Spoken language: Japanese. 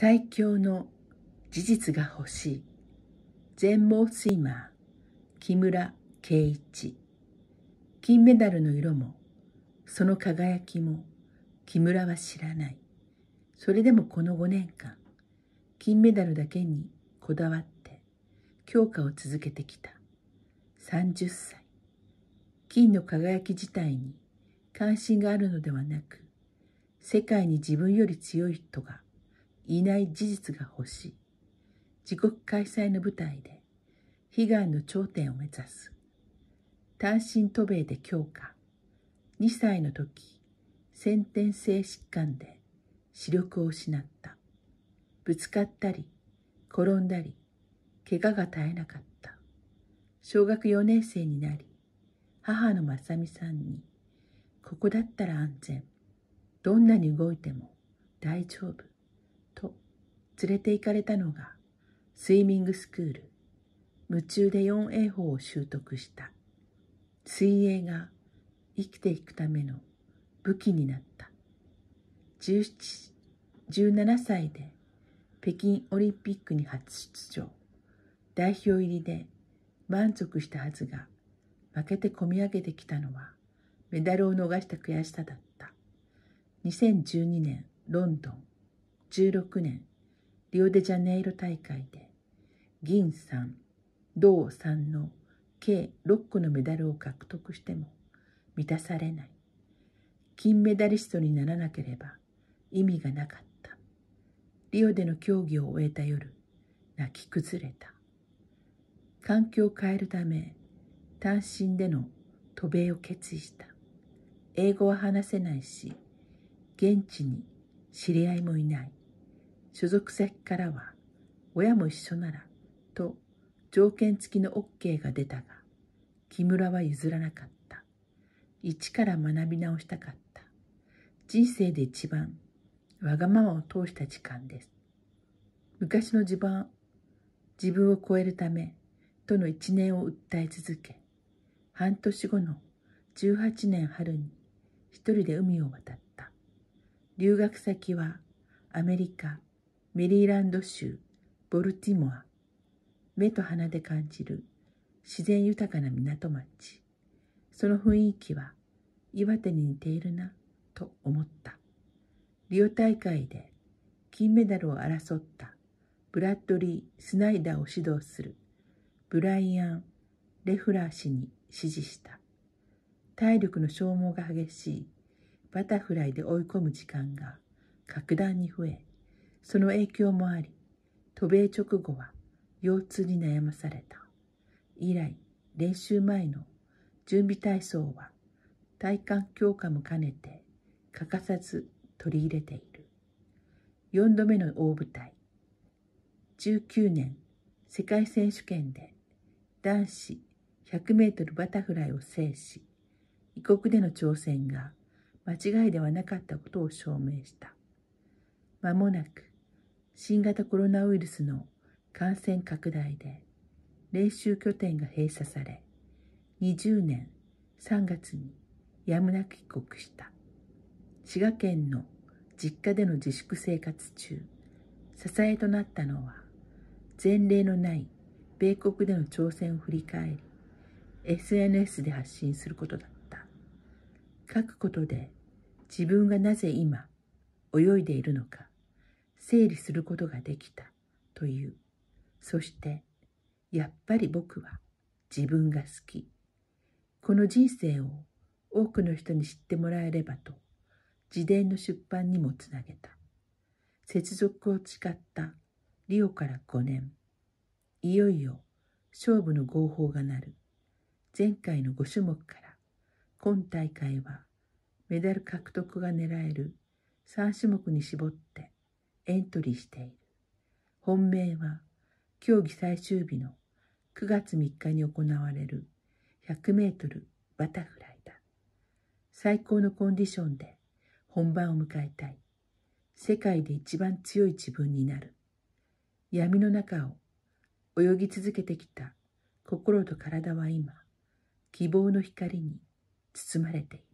最強の事実が欲しい全盲スイマー木村圭一金メダルの色もその輝きも木村は知らないそれでもこの5年間金メダルだけにこだわって強化を続けてきた30歳金の輝き自体に関心があるのではなく世界に自分より強い人がいない事実が欲しい。自国開催の舞台で悲願の頂点を目指す。単身渡米で強化。2歳の時、先天性疾患で視力を失った。ぶつかったり、転んだり、怪我が絶えなかった。小学4年生になり、母の正美さんに、ここだったら安全。どんなに動いても大丈夫。連れて行かれたのがスイミングスクール夢中で 4A 法を習得した水泳が生きていくための武器になった17 17歳で北京オリンピックに初出場代表入りで満足したはずが負けて込み上げてきたのはメダルを逃した悔しさだった2012年ロンドン16年リオデジャネイロ大会で銀3、銅3の計6個のメダルを獲得しても満たされない。金メダリストにならなければ意味がなかった。リオでの競技を終えた夜、泣き崩れた。環境を変えるため、単身での渡米を決意した。英語は話せないし、現地に知り合いもいない。所属先からは、親も一緒なら、と条件付きの OK が出たが、木村は譲らなかった。一から学び直したかった。人生で一番、わがままを通した時間です。昔の自分、自分を超えるため、との一年を訴え続け、半年後の18年春に一人で海を渡った。留学先はアメリカ、メリーランド州ボルティモア目と鼻で感じる自然豊かな港町その雰囲気は岩手に似ているなと思ったリオ大会で金メダルを争ったブラッドリー・スナイダーを指導するブライアン・レフラー氏に指示した体力の消耗が激しいバタフライで追い込む時間が格段に増えその影響もあり、渡米直後は腰痛に悩まされた。以来、練習前の準備体操は体幹強化も兼ねて欠かさず取り入れている。4度目の大舞台。19年世界選手権で男子100メートルバタフライを制し、異国での挑戦が間違いではなかったことを証明した。まもなく新型コロナウイルスの感染拡大で練習拠点が閉鎖され20年3月にやむなく帰国した滋賀県の実家での自粛生活中支えとなったのは前例のない米国での挑戦を振り返り SNS で発信することだった書くことで自分がなぜ今泳いでいるのか整理することができたというそしてやっぱり僕は自分が好きこの人生を多くの人に知ってもらえればと自伝の出版にもつなげた接続を誓ったリオから5年いよいよ勝負の号砲がなる前回の5種目から今大会はメダル獲得が狙える3種目に絞ってエントリーしている。本命は、競技最終日の9月3日に行われる100 m バタフライだ。最高のコンディションで本番を迎えたい。世界で一番強い自分になる。闇の中を泳ぎ続けてきた心と体は今、希望の光に包まれている。